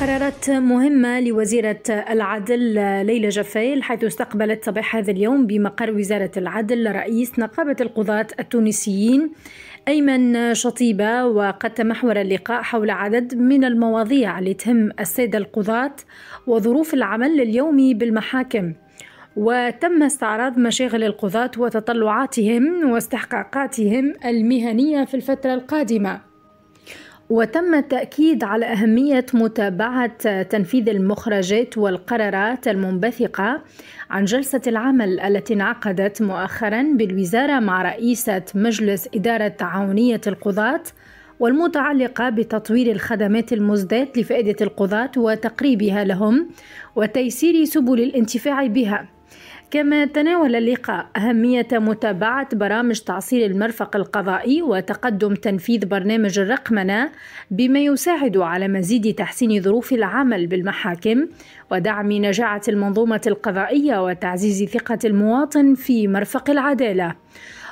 قرارات مهمة لوزيرة العدل ليلى جفيل حيث استقبلت صباح هذا اليوم بمقر وزارة العدل رئيس نقابة القضاة التونسيين أيمن شطيبة وقد تمحور اللقاء حول عدد من المواضيع التي تهم السادة القضاة وظروف العمل اليومي بالمحاكم وتم استعراض مشاغل القضاة وتطلعاتهم واستحقاقاتهم المهنية في الفترة القادمة وتم التأكيد على أهمية متابعة تنفيذ المخرجات والقرارات المنبثقة عن جلسة العمل التي انعقدت مؤخرا بالوزارة مع رئيسة مجلس إدارة تعاونية القضاة والمتعلقة بتطوير الخدمات المزداة لفائدة القضاة وتقريبها لهم وتيسير سبل الانتفاع بها كما تناول اللقاء أهمية متابعة برامج تعصيل المرفق القضائي وتقدم تنفيذ برنامج الرقمنة بما يساعد على مزيد تحسين ظروف العمل بالمحاكم ودعم نجاعة المنظومة القضائية وتعزيز ثقة المواطن في مرفق العدالة.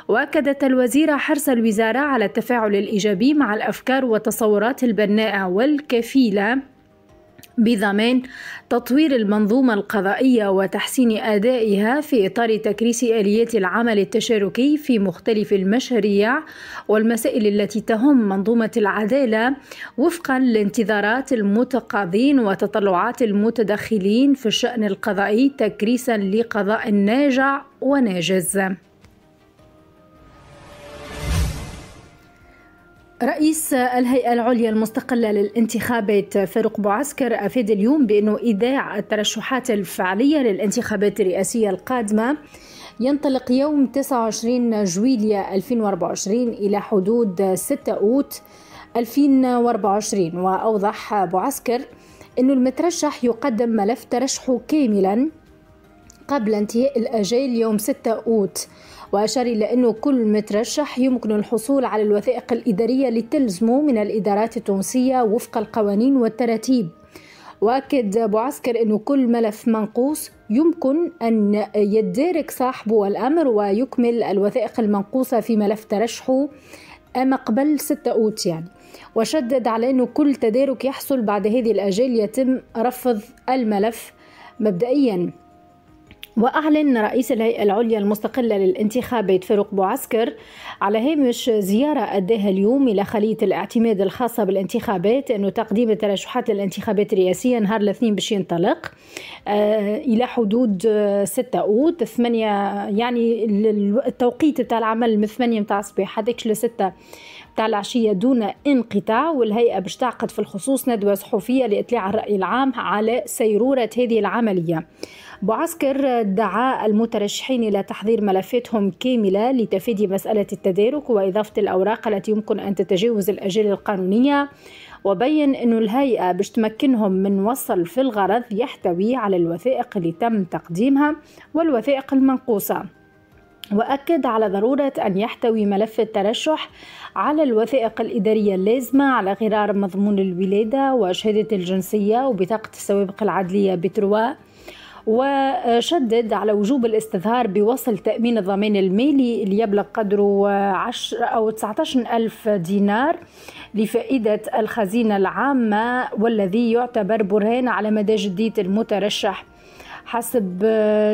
واكدت الوزيره حرص الوزاره على التفاعل الايجابي مع الافكار والتصورات البناءه والكفيله بضمان تطوير المنظومة القضائية وتحسين أدائها في إطار تكريس آليات العمل التشاركي في مختلف المشاريع والمسائل التي تهم منظومة العدالة وفقا لانتظارات المتقاضين وتطلعات المتدخلين في الشأن القضائي تكريسا لقضاء ناجع وناجز رئيس الهيئة العليا المستقلة للانتخابات فاروق بوعسكر أفاد اليوم بأنه إيداع الترشحات الفعلية للانتخابات الرئاسية القادمة ينطلق يوم 29 جويليا 2024 إلى حدود 6 أوت 2024 وأوضح بوعسكر أن المترشح يقدم ملف ترشحه كاملا قبل انتهاء الأجال يوم 6 أوت وأشار إلى أنه كل مترشح يمكن الحصول على الوثائق الإدارية لتلزمه من الإدارات التونسية وفق القوانين والتراتيب وأكد عسكر أنه كل ملف منقوص يمكن أن يدارك صاحبه الأمر ويكمل الوثائق المنقوصة في ملف ترشحه أما قبل ستة أوت يعني وشدد على أنه كل تدارك يحصل بعد هذه الأجال يتم رفض الملف مبدئياً وأعلن رئيس الهيئة العليا المستقلة للانتخابات فاروق بوعسكر على هامش زيارة أداها اليوم إلى خلية الاعتماد الخاصة بالانتخابات أنه تقديم الترشحات للانتخابات الرئاسية نهار الاثنين باش ينطلق آه إلى حدود 6 آه، أوت 8 يعني التوقيت بتاع العمل من 8 متاع الصباح هذاك لستة 6 تاع العشية دون انقطاع والهيئة باش تعقد في الخصوص ندوة صحفية لإطلاع الرأي العام على سيرورة هذه العملية بعسكر دعا المترشحين إلى تحضير ملفاتهم كاملة لتفادي مسألة التدارك وإضافة الأوراق التي يمكن أن تتجاوز الأجال القانونية وبين أن الهيئة باش تمكنهم من وصل في الغرض يحتوي على الوثائق اللي تم تقديمها والوثائق المنقوصة وأكد على ضرورة أن يحتوي ملف الترشح على الوثائق الإدارية اللازمة على غرار مضمون الولادة وشهادة الجنسية وبطاقة السوابق العدلية بتروا وشدد على وجوب الاستظهار بوصل تأمين الضمان المالي اللي يبلغ قدره 10 أو 19 ألف دينار لفائدة الخزينة العامة والذي يعتبر برهان على مدى جدية المترشح حسب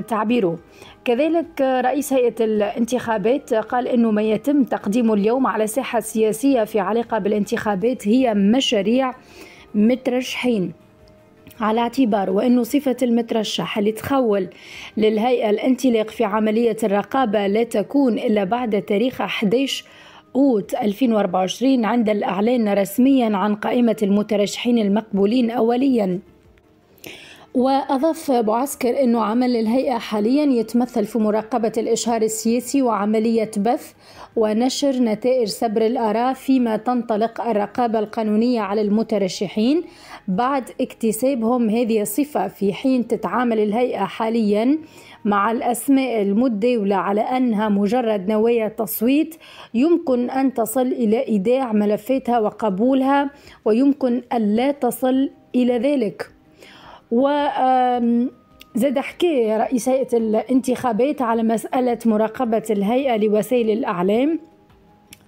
تعبيره كذلك رئيس هيئة الانتخابات قال أنه ما يتم تقديمه اليوم على الساحة السياسية في علاقة بالانتخابات هي مشاريع مترشحين على اعتبار وأن صفة المترشح اللي تخول للهيئة الانطلاق في عملية الرقابة لا تكون إلا بعد تاريخ 11 أوت 2024 عند الإعلان رسميا عن قائمة المترشحين المقبولين أوليا وأضاف معسكر أنه عمل الهيئة حاليا يتمثل في مراقبة الإشهار السياسي وعملية بث ونشر نتائج سبر الآراء فيما تنطلق الرقابة القانونية على المترشحين بعد اكتسابهم هذه الصفة في حين تتعامل الهيئة حاليا مع الأسماء المدولة على أنها مجرد نوايا تصويت يمكن أن تصل إلى إيداع ملفاتها وقبولها ويمكن ألا تصل إلى ذلك و زاد حكي رئيس هيئة الانتخابات على مسألة مراقبة الهيئة لوسائل الأعلام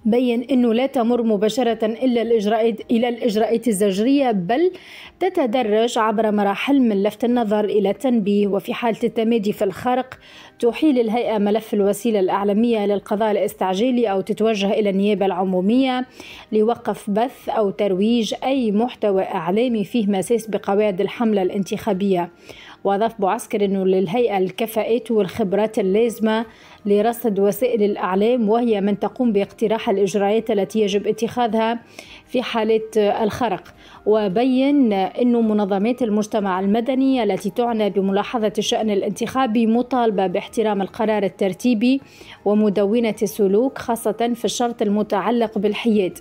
بين أنه لا تمر مباشرة إلا الإجراءات إلى الإجراءات الزجرية بل تتدرج عبر مراحل من لفت النظر إلى التنبيه وفي حالة التمادي في الخرق تحيل الهيئة ملف الوسيلة الأعلامية للقضاء الاستعجالي أو تتوجه إلى النيابة العمومية لوقف بث أو ترويج أي محتوى إعلامي فيه مساس بقواعد الحملة الانتخابية وأضاف بعسكر أنه للهيئة الكفاءات والخبرات اللازمة لرصد وسائل الأعلام وهي من تقوم باقتراح الإجراءات التي يجب اتخاذها في حالة الخرق وبين أن منظمات المجتمع المدني التي تعنى بملاحظة الشأن الانتخابي مطالبة باحترام القرار الترتيبي ومدونة السلوك خاصة في الشرط المتعلق بالحياد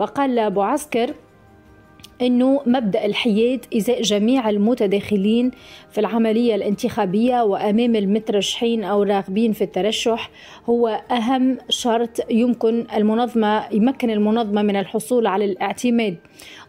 وقال أبو عسكر انه مبدا الحياد ازاء جميع المتداخلين في العمليه الانتخابيه وامام المترشحين او الراغبين في الترشح هو اهم شرط يمكن المنظمه يمكن المنظمه من الحصول على الاعتماد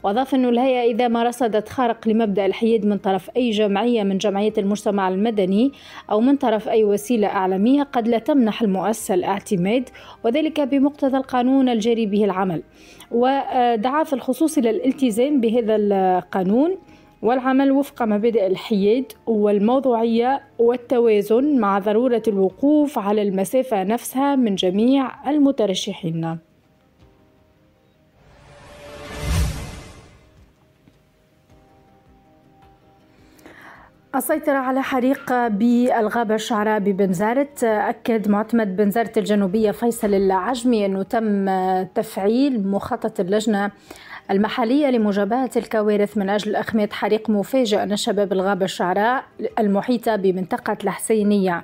وأضاف أنه الهيئة إذا ما رصدت خارق لمبدأ الحياد من طرف أي جمعية من جمعيات المجتمع المدني أو من طرف أي وسيلة أعلامية قد لا تمنح المؤسسة الاعتماد وذلك بمقتضى القانون الجاري به العمل ودعا في الخصوص إلى الالتزام بهذا القانون والعمل وفق مبادئ الحياد والموضوعية والتوازن مع ضرورة الوقوف على المسافة نفسها من جميع المترشحين السيطرة على حريق بالغابة الشعراء ببنزرت أكد معتمد بنزرت الجنوبية فيصل العجمي أنه تم تفعيل مخطط اللجنة المحلية لمجابهة الكوارث من أجل أخماد حريق مفاجئ نشب بالغابة الشعراء المحيطة بمنطقة الحسينية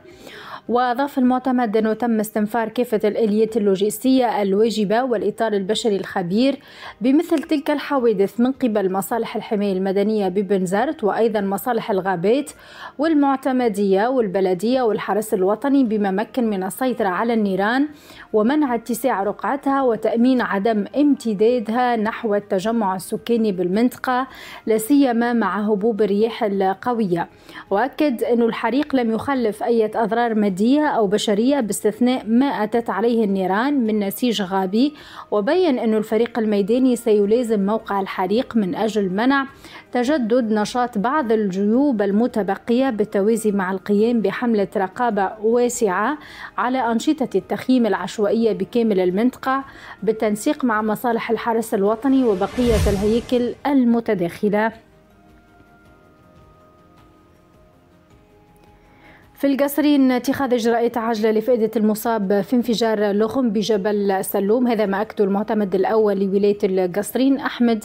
وأضاف المعتمد أنه تم استنفار كافة الآليات اللوجستية الواجبة والإطار البشري الخبير بمثل تلك الحوادث من قبل مصالح الحماية المدنية ببنزرت وأيضا مصالح الغابات والمعتمدية والبلدية والحرس الوطني بما مكن من السيطرة على النيران ومنع اتساع رقعتها وتأمين عدم امتدادها نحو التجمع السكاني بالمنطقة لا سيما مع هبوب الرياح القوية وأكد أن الحريق لم يخلف أي أضرار مدنية مادية أو بشرية باستثناء ما أتت عليه النيران من نسيج غابي وبين أن الفريق الميداني سيلازم موقع الحريق من أجل منع تجدد نشاط بعض الجيوب المتبقية بالتوازي مع القيام بحملة رقابة واسعة على أنشطة التخييم العشوائية بكامل المنطقة بالتنسيق مع مصالح الحرس الوطني وبقية الهياكل المتداخلة في القصرين اتخاذ اجراءات عاجله لفائده المصاب في انفجار لغم بجبل سلوم هذا ما اكده المعتمد الاول لولايه القصرين احمد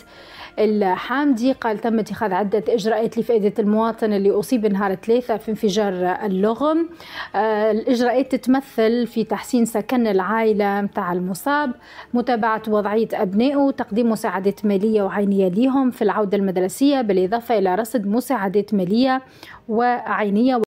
الحامدي قال تم اتخاذ عدة إجراءات لفائدة المواطن اللي أصيب نهار ثلاثة في انفجار اللغم آه، الإجراءات تتمثل في تحسين سكن العائلة متاع المصاب متابعة وضعية أبنائه تقديم مساعدات مالية وعينية ليهم في العودة المدرسية بالإضافة إلى رصد مساعدات مالية وعينية